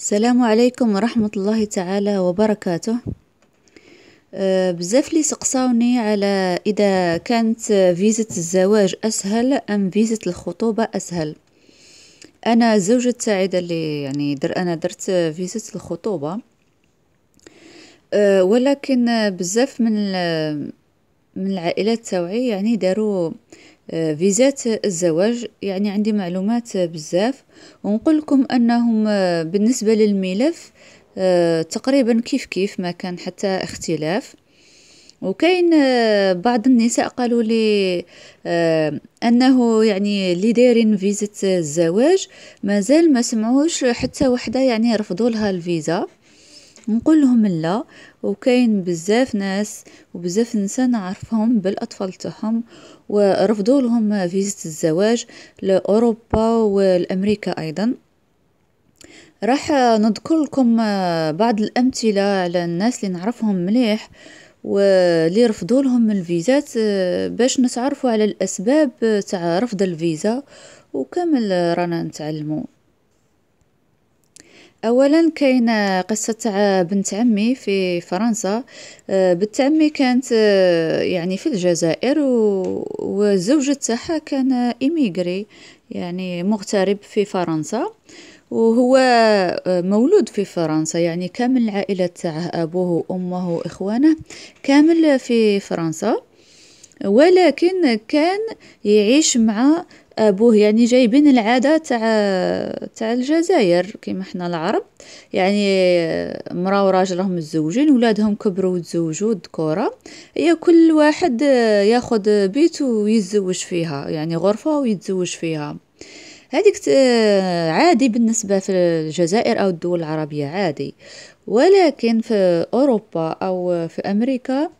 السلام عليكم ورحمة الله تعالى وبركاته أه، بزاف لي سقساوني على إذا كانت فيزة الزواج أسهل أم فيزة الخطوبة أسهل أنا زوجة سعيدة اللي يعني در أنا درت فيزة الخطوبة أه، ولكن بزاف من من العائلات توعي يعني داروا فيزات الزواج يعني عندي معلومات بزاف ونقول لكم انهم آه، بالنسبه للملف آه، تقريبا كيف كيف ما كان حتى اختلاف وكاين آه، بعض النساء قالوا لي انه يعني اللي دايرين فيزة الزواج مازال ما سمعوش حتى وحده يعني رفضوا لها الفيزا نقول لهم لا وكاين بزاف ناس وبزاف نساء نعرفهم بالاطفال تاعهم ورفضوا لهم فيزة الزواج لاوروبا والامريكا ايضا راح نذكر لكم بعض الامثله على الناس اللي نعرفهم مليح واللي رفضوا لهم الفيزات باش نتعرفوا على الاسباب تاع رفض الفيزا وكامل رانا نتعلموا اولا كاين قصه تاع بنت عمي في فرنسا آه، بنت عمي كانت آه، يعني في الجزائر والزوج تاعها كان ايميغري يعني مغترب في فرنسا وهو آه، مولود في فرنسا يعني كامل العائله تاعه ابوه وامه واخوانه كامل في فرنسا ولكن كان يعيش مع ابوه يعني جايبين العاده تاع تاع الجزائر كيما حنا العرب يعني مرا وراجل راهم متزوجين ولادهم كبروا وتزوجوا الذكوره هي كل واحد ياخذ بيت ويتزوج فيها يعني غرفه ويتزوج فيها هذيك عادي بالنسبه في الجزائر او الدول العربيه عادي ولكن في اوروبا او في امريكا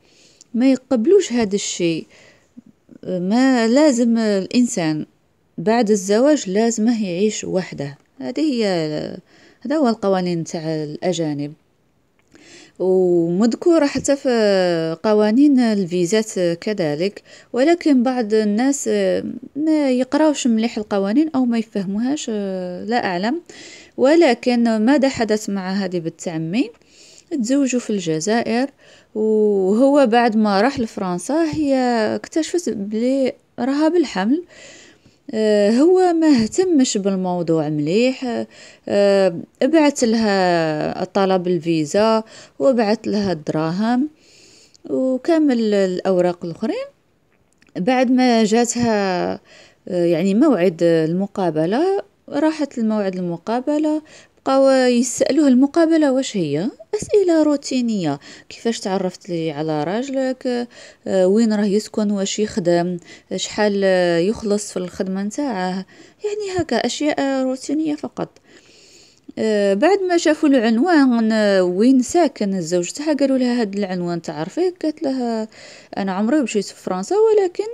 ما يقبلوش هذا الشيء ما لازم الانسان بعد الزواج لازمه يعيش وحده هذه هي هذا هو القوانين تاع الأجانب ومذكورة حتى في قوانين الفيزات كذلك ولكن بعض الناس ما يقراوش مليح القوانين أو ما يفهموهاش لا أعلم ولكن ماذا حدث مع هذه بنت عمي تزوجوا في الجزائر وهو بعد ما راح لفرنسا هي اكتشفت بلي راها بالحمل آه آه، هو ما اهتمش بالموضوع مليح ابعت آه، آه، لها طلب الفيزا وبعت لها الدراهم وكامل الاوراق الاخرين بعد ما جاتها يعني موعد المقابله راحت لموعد المقابله بقاو يسالوها المقابله واش هي اسئله روتينيه كيفاش تعرفت لي على راجلك آه، وين راه يسكن واش يخدم شحال يخلص في الخدمه نتاعه يعني هكا اشياء روتينيه فقط آه، بعد ما شافوا العنوان آه، وين ساكن زوجتها قالوا لها هاد العنوان تعرفيه قالت لها انا عمري مشيت في فرنسا ولكن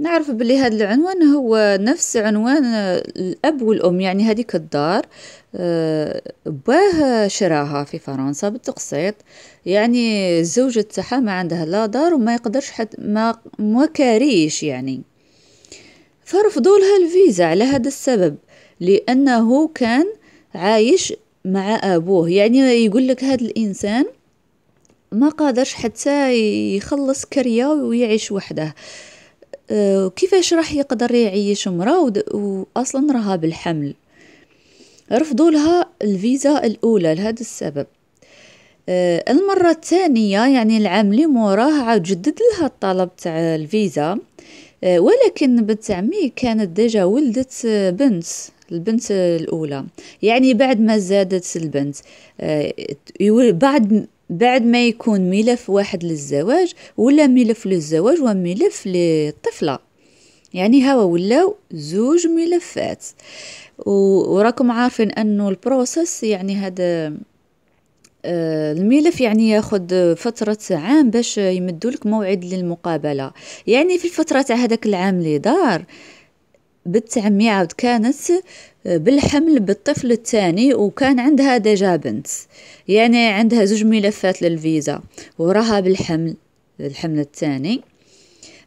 نعرف بلي هذا العنوان هو نفس عنوان الأب والأم يعني هذيك الدار باه شراها في فرنسا بالتقسيط يعني الزوجة تاعها ما عندها لا دار وما يقدرش حد ما مكاريش يعني فرفضوا لها الفيزا على هذا السبب لأنه كان عايش مع أبوه يعني يقول لك هذا الإنسان ما قادرش حتى يخلص كريا ويعيش وحده وكيفاش آه، راح يقدر يعيش مراه واصلا راها بالحمل رفضوا لها الفيزا الاولى لهذا السبب آه، المرة الثانية يعني العام اللي موراه عاود جدد لها الطلب تاع الفيزا آه، ولكن بنت عمي كانت ديجا ولدت بنت البنت الأولى يعني بعد ما زادت البنت بعد بعد ما يكون ملف واحد للزواج ولا ملف للزواج وملف للطفله يعني هوا ولاو زوج ملفات وراكم عارفين انه البروسيس يعني هذا آه، الملف يعني ياخذ فترة عام باش يمدوا لك موعد للمقابلة يعني في الفترة تاع هذاك العام اللي دار عاود كانت بالحمل بالطفل الثاني وكان عندها ديجا بنت يعني عندها زوج ملفات للفيزا وراها بالحمل الحمل الثاني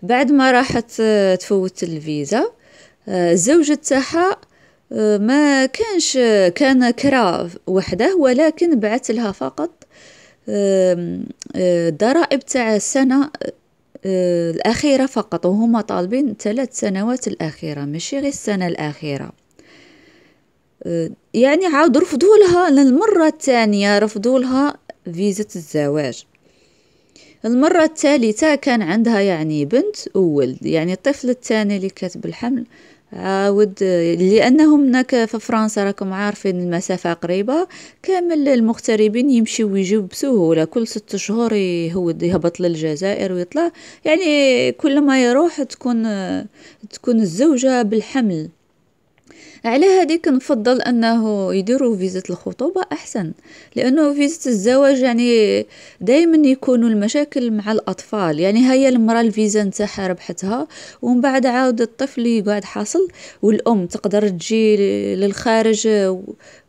بعد ما راحت آه، تفوت الفيزا آه، الزوجة تاعها ما كانش آه، كان كرا وحده ولكن بعث لها فقط ضرائب تاع السنة الأخيرة فقط وهما طالبين ثلاث سنوات الأخيرة ماشي غير السنة الأخيرة آه، يعني عاود رفضوا لها للمرة الثانية رفضوا لها فيزة الزواج المرة الثالثة كان عندها يعني بنت وولد يعني الطفل الثاني اللي كاتب الحمل عاود لأنه هناك في فرنسا راكم عارفين المسافة قريبة كامل المغتربين يمشيو ويجيو بسهولة كل ست شهور يهود يهبط للجزائر ويطلع يعني كل ما يروح تكون تكون الزوجة بالحمل على هذيك نفضل انه يديروا فيزة الخطوبة احسن لانه فيزة الزواج يعني دائما يكونوا المشاكل مع الاطفال يعني هي المرأة الفيزا نتاعها ربحتها ومن بعد عاود الطفل يقعد حاصل والام تقدر تجي للخارج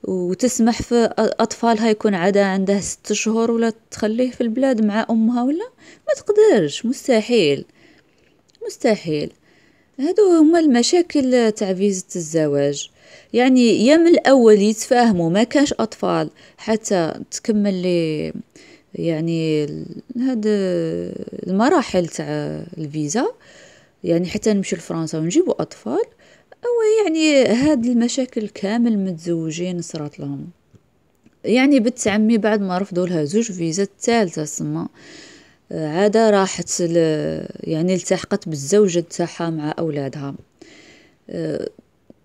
وتسمح في اطفالها يكون عدا عنده ست شهور ولا تخليه في البلاد مع امها ولا ما تقدرش مستحيل مستحيل هادو هما المشاكل تاع فيزة الزواج يعني يا من الاول يتفاهموا ما كانش اطفال حتى تكمل لي يعني هاد المراحل تاع الفيزا يعني حتى نمشي لفرنسا ونجيبوا اطفال او يعني هاد المشاكل كامل متزوجين صرات لهم يعني بنت عمي بعد ما رفضوا لها زوج فيزا الثالثه سما عادة راحت يعني التحقت بالزوجة تاعها مع أولادها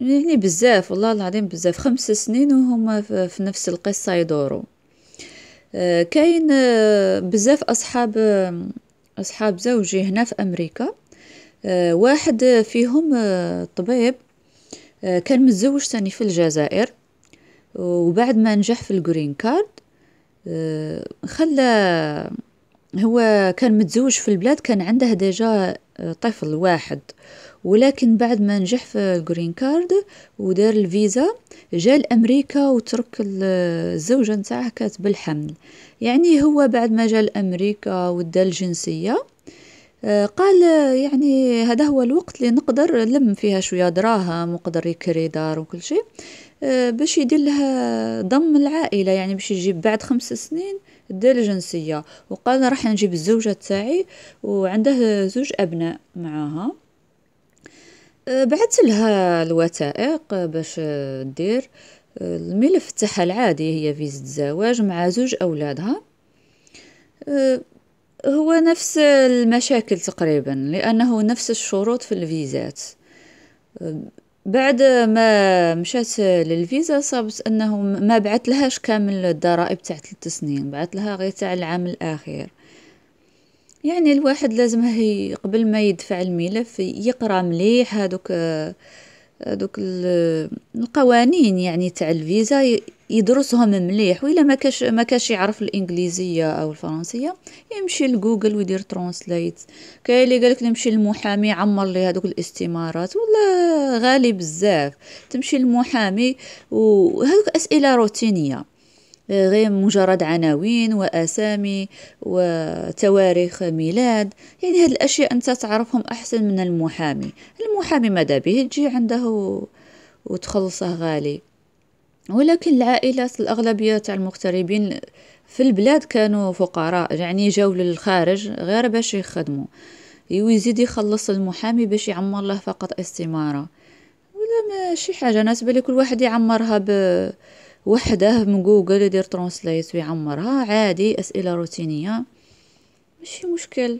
يعني بزاف والله العظيم بزاف خمس سنين وهم في نفس القصة يدوروا آه، كاين آه، بزاف أصحاب أصحاب زوجي هنا في أمريكا واحد فيهم طبيب كان متزوج ثاني في الجزائر وبعد ما نجح في الجرين كارد خلى هو كان متزوج في البلاد كان عنده ديجا آه، طفل واحد ولكن بعد ما نجح في الجرين كارد ودار الفيزا جا لامريكا وترك آه، الزوجه نتاعه كاتب الحمل يعني هو بعد ما جا لامريكا ودا الجنسيه آه، قال يعني هذا هو الوقت اللي نقدر نلم فيها شويه دراهم وقدر يكري دار وكل شيء باش يدير لها ضم العائله يعني باش يجيب بعد خمس سنين دي الجنسية وقال راح نجيب الزوجة تاعي وعنده زوج أبناء معاها أه، بعثت لها الوثائق باش أه، دير أه، الملف تاعها العادي هي فيزة زواج مع زوج أولادها هو نفس المشاكل تقريبا لأنه نفس الشروط في الفيزات بعد ما مشات للفيزا صابت انه ما بعت لهاش كامل الضرائب تاع ثلاث سنين بعت لها غير تاع العام الاخير يعني الواحد لازم قبل ما يدفع الملف يقرا مليح هادوك دوك القوانين يعني تاع الفيزا يدرسهم مليح وإلا ما كاش ما كاش يعرف الانجليزيه او الفرنسيه يمشي لجوجل ويدير ترانسليت كاين اللي قالك نمشي للمحامي عمر لي هذوك الاستمارات ولا غالي بزاف تمشي للمحامي وهذوك اسئله روتينيه غير مجرد عناوين وأسامي وتواريخ ميلاد يعني هذه الأشياء أنت تعرفهم أحسن من المحامي المحامي ماذا به تجي عنده وتخلصه غالي ولكن العائلات الأغلبية تاع المغتربين في البلاد كانوا فقراء يعني جاو للخارج غير باش يخدموا ويزيد يخلص المحامي باش يعمر له فقط استمارة ولا ما شي حاجة ناس بالك كل واحد يعمرها ب وحده من جوجل يدير ترانسليت ويعمرها عادي اسئله روتينيه ماشي مشكل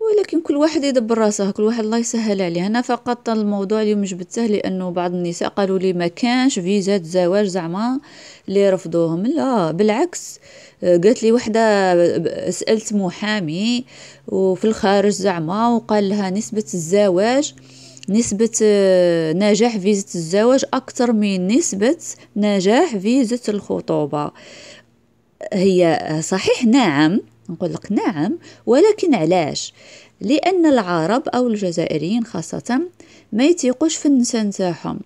ولكن كل واحد يدبر راسه كل واحد الله يسهل عليه انا فقط الموضوع اليوم جبته لانه بعض النساء قالوا لي ما كانش فيزات زواج زعما اللي رفضوهم لا بالعكس قالت لي وحده سالت محامي وفي الخارج زعما وقال لها نسبه الزواج نسبة آه، نجاح فيزة الزواج أكثر من نسبة نجاح فيزة الخطوبة هي آه، صحيح نعم نقول لك نعم ولكن علاش لأن العرب أو الجزائريين خاصة ما يتيقوش في النساء نتاعهم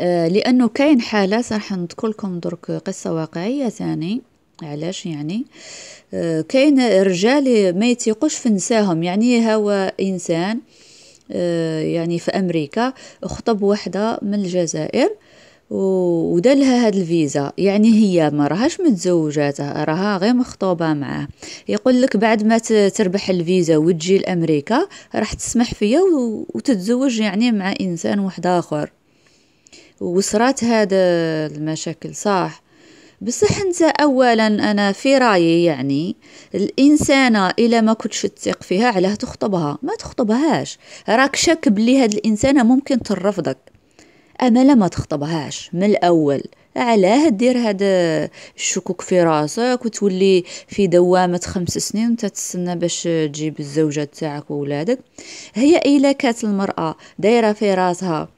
آه، لأنه كاين حالة راح نذكر لكم درك قصة واقعية ثاني علاش يعني كاين رجال ما يتيقوش في نساهم يعني هو إنسان آه آه، يعني في امريكا خطب وحده من الجزائر ودالها هاد الفيزا يعني هي ما راهاش متزوجاته راها غير مخطوبه معاه يقول لك بعد ما تربح الفيزا وتجي لامريكا راح تسمح فيا وتتزوج يعني مع انسان واحد اخر وصرات هاد المشاكل صح بصح انت اولا انا في رايي يعني الانسانه الا ما كنتش تثق فيها علاه تخطبها ما تخطبهاش راك شاك بلي هاد الانسانه ممكن ترفضك اما لا ما تخطبهاش من الاول علاه دير هاد الشكوك في راسك وتولي في دوامة خمس سنين وانت تستنى باش تجيب الزوجة تاعك وولادك هي إلا كانت المرأة دايرة في راسها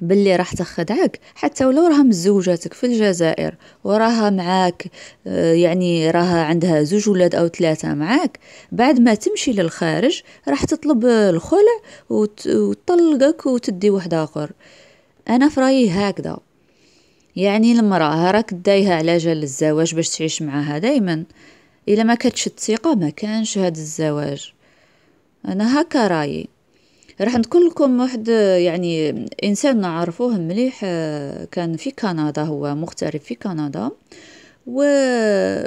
باللي راح تخدعك حتى ولو راها مزوجاتك في الجزائر وراها معاك آه، يعني راها عندها زوج ولاد او ثلاثه معاك بعد ما تمشي للخارج راح تطلب الخلع وتطلقك وتدي واحد اخر انا في رايي هكذا يعني المراه راك دايها على جال الزواج باش تعيش معاها دائما الا ما كانتش الثقه ما كانش هذا الزواج انا هكا رايي راح نقول لكم واحد يعني انسان نعرفوه مليح كان في كندا هو مغترب في كندا وكان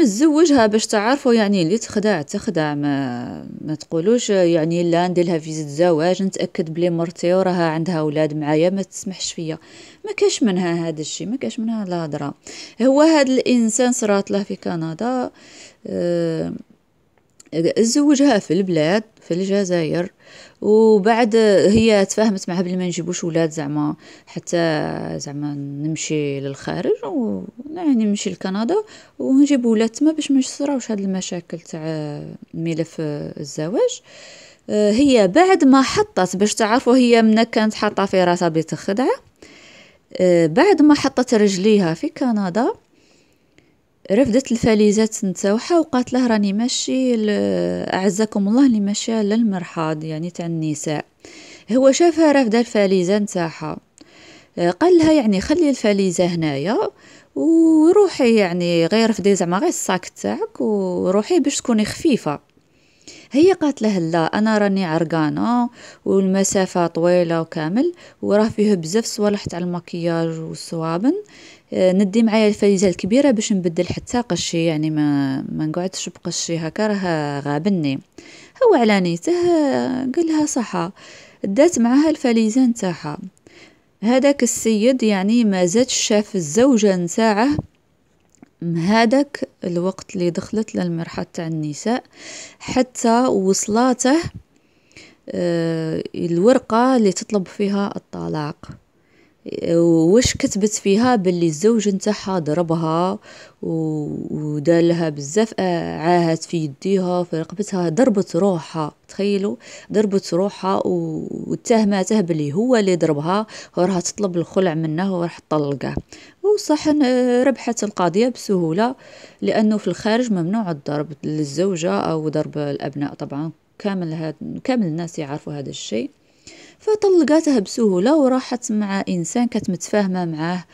متزوجها باش تعرفوا يعني اللي تخدع تخدع ما ما تقولوش يعني لا نديرلها فيزا زواج نتاكد بلي مرتي وراها عندها اولاد معايا ما تسمحش فيا ما كاش منها هذا الشيء ما كاش منها الهضره هو هذا الانسان صرات له في كندا أه تزوجها في البلاد في الجزائر وبعد هي تفاهمت معها بلي ما نجيبوش ولاد زعما حتى زعما نمشي للخارج و يعني نمشي لكندا ونجيب ولاد تما باش ما يصراوش هاد المشاكل تاع ملف الزواج هي بعد ما حطت باش تعرفوا هي منا كانت حاطه في راسها بيت بعد ما حطت رجليها في كندا رفدت الفاليزات نتاوعها وقالت له راني ماشي اعزكم الله اللي ماشيه للمرحاض يعني تاع النساء هو شافها رافده الفاليزه نتاعها آه، قال لها يعني خلي الفاليزه هنايا وروحي يعني غير رفدي زعما غير الصاك تاعك وروحي باش تكوني خفيفه هي قالت له لا انا راني عرقانه والمسافه طويله وكامل وراه فيه بزاف صوالح تاع المكياج والصوابن آه، ندي معايا الفريزه الكبيره باش نبدل حتى قشي يعني ما ما نقعدش بقشي هكا راه غابني هو على نيته آه، قالها صحا دات معاها الفليزه نتاعها هذاك السيد يعني ما زادش شاف الزوجه نتاعه هذاك الوقت اللي دخلت للمرحلة تاع النساء حتى وصلاته آه، الورقه اللي تطلب فيها الطلاق واش كتبت فيها باللي الزوج نتاعها ضربها ودالها بزاف آه، عاهت في يديها في رقبتها ضربت روحها تخيلوا ضربت روحها واتهمته بلي هو اللي ضربها وراها تطلب الخلع منه وراح تطلقه وصح آه، ربحت القضية بسهولة لأنه في الخارج ممنوع الضرب للزوجة أو ضرب الأبناء طبعا كامل هاد كامل الناس يعرفوا هذا الشيء فطلقاتها بسهوله وراحت مع انسان كانت متفاهمه معاه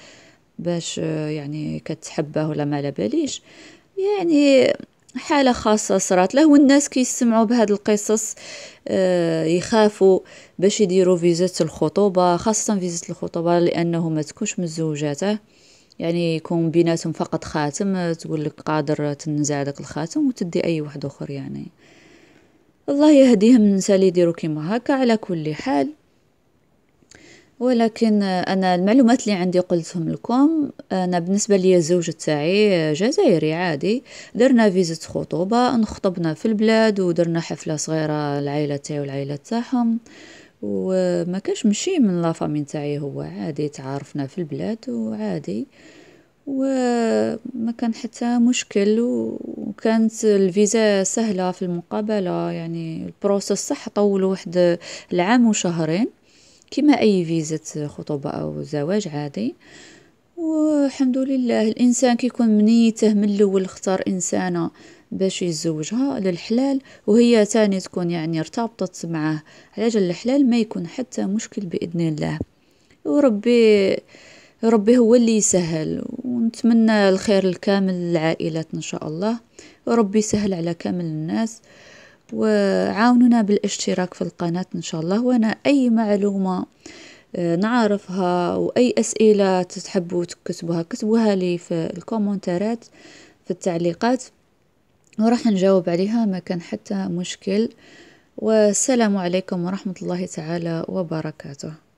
باش آه، يعني كتحبه ولا ما باليش يعني حالة خاصة صرات له والناس كيسمعوا بهاد القصص آه، يخافوا باش يديروا فيزة الخطوبة خاصة فيزة الخطوبة لأنه ما تكونش متزوجاته يعني يكون بيناتهم فقط خاتم آه، تقول لك قادر تنزع داك الخاتم وتدي اي واحد اخر يعني الله يهديهم نسال يديروا كيما هكا على كل حال ولكن انا المعلومات اللي عندي قلتهم لكم انا بالنسبه لي الزوج تاعي جزائري عادي درنا فيزيت خطوبه نخطبنا في البلاد ودرنا حفله صغيره العائله تاعي والعائله تاعهم وما كاش مشي من لا تاعي هو عادي تعارفنا في البلاد وعادي وما كان حتى مشكل و... وكانت الفيزا سهلة في المقابلة يعني البروسيس صح طول واحد العام وشهرين كما أي فيزة خطوبة أو زواج عادي والحمد لله الإنسان كيكون منيته من الأول اختار إنسانة باش يتزوجها للحلال وهي تاني تكون يعني ارتبطت معه على جل الحلال ما يكون حتى مشكل بإذن الله وربي ربي هو اللي يسهل ونتمنى الخير الكامل لعائلتنا إن شاء الله وربي سهل على كامل الناس وعاونونا بالاشتراك في القناة إن شاء الله وأنا أي معلومة آه، نعرفها وأي أسئلة تحبوا تكتبوها كتبوها لي في الكومنتارات في التعليقات وراح نجاوب عليها ما كان حتى مشكل والسلام عليكم ورحمة الله تعالى وبركاته